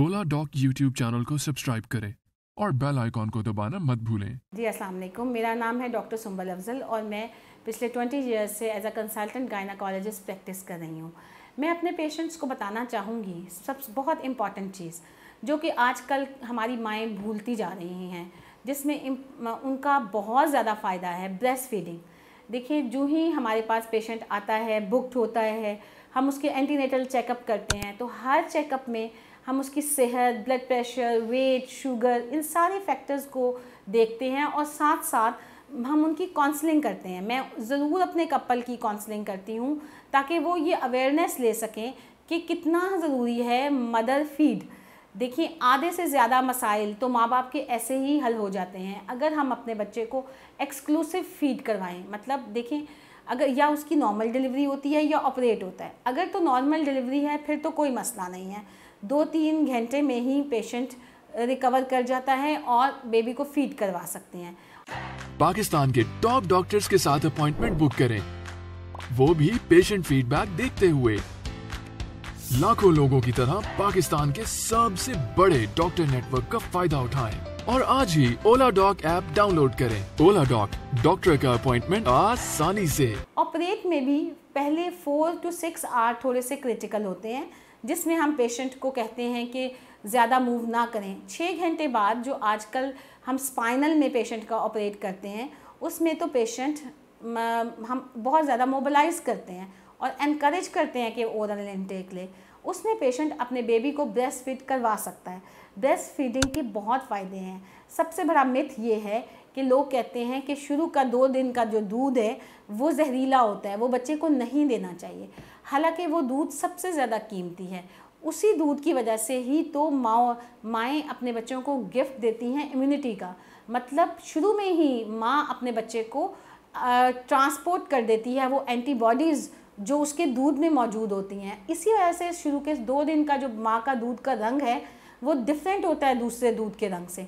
ओला Doc YouTube channel को subscribe करें और बेल आइकॉन को दबाना मत भूलें जी अस्सलाम मेरा नाम है डॉक्टर सुम्बल अफजल और मैं पिछले 20 इयर्स से as a consultant gynaecologist practice कर रही हूँ मैं अपने पेशेंट्स को बताना चाहूँगी सब बहुत इम्पॉर्टेंट चीज़ जो कि आजकल हमारी माएँ भूलती जा रही हैं जिसमें उनका बहुत ज़्यादा फ़ायदा है ब्रेस्ट फीडिंग देखिए जो ही हमारे पास पेशेंट आता है बुक्ड होता है हम उसके एंटीनेटल चेकअप करते हैं तो हर चेकअप में हम उसकी सेहत ब्लड प्रेशर वेट शुगर इन सारे फैक्टर्स को देखते हैं और साथ साथ हम उनकी काउंसलिंग करते हैं मैं ज़रूर अपने कपल की काउंसलिंग करती हूँ ताकि वो ये अवेयरनेस ले सकें कि कितना ज़रूरी है मदर फीड देखिए आधे से ज़्यादा मसाइल तो माँ बाप के ऐसे ही हल हो जाते हैं अगर हम अपने बच्चे को एक्सक्लूसिव फीड करवाएं मतलब देखें अगर या उसकी नॉर्मल डिलीवरी होती है या ऑपरेट होता है अगर तो नॉर्मल डिलीवरी है फिर तो कोई मसला नहीं है दो तीन घंटे में ही पेशेंट रिकवर कर जाता है और बेबी को फीड करवा सकते हैं पाकिस्तान के टॉप डॉक्टर्स के साथ अपॉइंटमेंट बुक करें वो भी पेशेंट फीडबैक देखते हुए लाखों लोगों की तरह पाकिस्तान के सबसे बड़े डॉक्टर नेटवर्क का फायदा उठाएं और आज ही ओला डॉक ऐप डाउनलोड करें ओला डॉक डॉक्टर का अपॉइंटमेंट आसानी से ऑपरेट में भी पहले फोर टू सिक्स आर थोड़े से क्रिटिकल होते हैं जिसमें हम पेशेंट को कहते हैं कि ज़्यादा मूव ना करें छः घंटे बाद जो आजकल हम स्पाइनल में पेशेंट का ऑपरेट करते हैं उसमें तो पेशेंट हम बहुत ज़्यादा मोबलाइज करते हैं और इनक्रेज करते हैं कि ओरल इनटेक ले उसमें पेशेंट अपने बेबी को ब्रेस्ट फीड करवा सकता है ब्रेस्ट फीडिंग के बहुत फ़ायदे हैं सबसे बड़ा मिथ ये है कि लोग कहते हैं कि शुरू का दो दिन का जो दूध है वो जहरीला होता है वो बच्चे को नहीं देना चाहिए हालांकि वो दूध सबसे ज़्यादा कीमती है उसी दूध की वजह से ही तो माओ माएँ अपने बच्चों को गिफ्ट देती हैं इम्यूनिटी का मतलब शुरू में ही माँ अपने बच्चे को ट्रांसपोर्ट कर देती है वो एंटीबॉडीज़ जो उसके दूध में मौजूद होती हैं इसी वजह से शुरू के दो दिन का जो माँ का दूध का रंग है वो डिफरेंट होता है दूसरे दूध के रंग से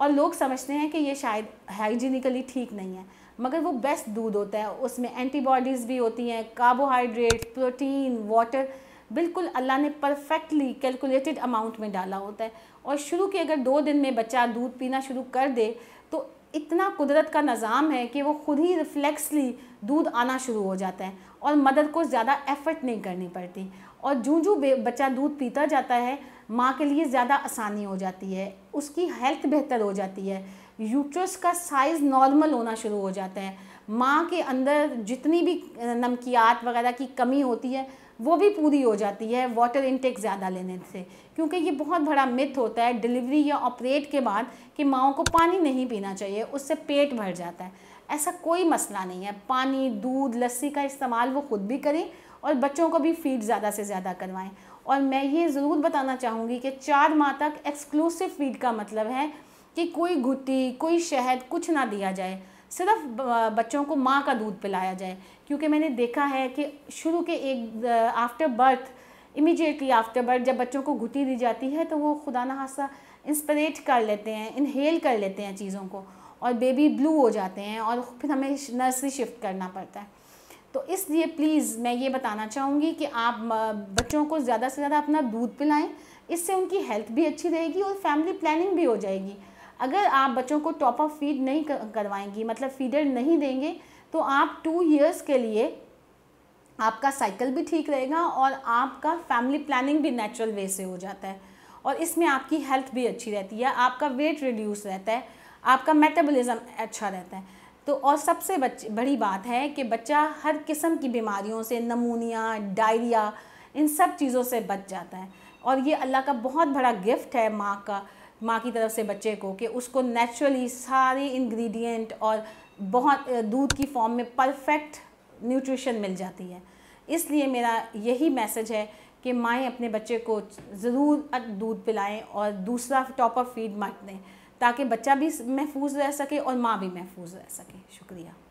और लोग समझते हैं कि ये शायद हाइजीनिकली ठीक नहीं है मगर वो बेस्ट दूध होता है उसमें एंटीबॉडीज़ भी होती हैं कार्बोहाइड्रेट प्रोटीन वाटर बिल्कुल अल्लाह ने परफेक्टली कैलकुलेटेड अमाउंट में डाला होता है और शुरू के अगर दो दिन में बच्चा दूध पीना शुरू कर दे तो इतना कुदरत का निज़ाम है कि वो खुद ही रिफ्लेक्सली दूध आना शुरू हो जाता है और मदर को ज़्यादा एफ़र्ट नहीं करनी पड़ती और जूँ जूँ बच्चा दूध पीता जाता है माँ के लिए ज़्यादा आसानी हो जाती है उसकी हेल्थ बेहतर हो जाती है यूट्रस का साइज़ नॉर्मल होना शुरू हो जाता है माँ के अंदर जितनी भी नमकियात वगैरह की कमी होती है वो भी पूरी हो जाती है वाटर इनटेक ज़्यादा लेने से क्योंकि ये बहुत बड़ा मिथ होता है डिलीवरी या ऑपरेट के बाद कि माओ को पानी नहीं पीना चाहिए उससे पेट भर जाता है ऐसा कोई मसला नहीं है पानी दूध लस्सी का इस्तेमाल वो खुद भी करें और बच्चों को भी फीड ज़्यादा से ज़्यादा करवाएँ और मैं ये ज़रूर बताना चाहूँगी कि चार माह तक एक्सक्लूसिव फीड का मतलब है कि कोई घुटी कोई शहद कुछ ना दिया जाए सिर्फ बच्चों को माँ का दूध पिलाया जाए क्योंकि मैंने देखा है कि शुरू के एक after birth immediately after birth जब बच्चों को घुटी दी जाती है तो वो खुदा ना हादसा इंस्परेट कर लेते हैं इनहेल कर लेते हैं चीज़ों को और बेबी ब्लू हो जाते हैं और फिर हमें नर्सरी शिफ्ट करना पड़ता है तो इसलिए प्लीज़ मैं ये बताना चाहूँगी कि आप बच्चों को ज़्यादा से ज़्यादा अपना दूध पिलाएं इससे उनकी हेल्थ भी अच्छी रहेगी और फैमिली प्लानिंग भी हो जाएगी अगर आप बच्चों को टॉप ऑफ फीड नहीं करवाएंगी मतलब फीडर नहीं देंगे तो आप टू इयर्स के लिए आपका साइकिल भी ठीक रहेगा और आपका फैमिली प्लानिंग भी नेचुरल वे से हो जाता है और इसमें आपकी हेल्थ भी अच्छी रहती है आपका वेट रिड्यूस रहता है आपका मेटाबॉलिज्म अच्छा रहता है तो और सबसे बड़ी बात है कि बच्चा हर किस्म की बीमारियों से नमूनिया डायरिया इन सब चीज़ों से बच जाता है और ये अल्लाह का बहुत बड़ा गिफ्ट है माँ का माँ की तरफ से बच्चे को कि उसको नेचुरली सारे इंग्रेडिएंट और बहुत दूध की फॉर्म में परफेक्ट न्यूट्रिशन मिल जाती है इसलिए मेरा यही मैसेज है कि माएँ अपने बच्चे को ज़रूर दूध पिलाएं और दूसरा टॉप अप फीड मत दें ताकि बच्चा भी महफूज रह सके और माँ भी महफूज रह सके शुक्रिया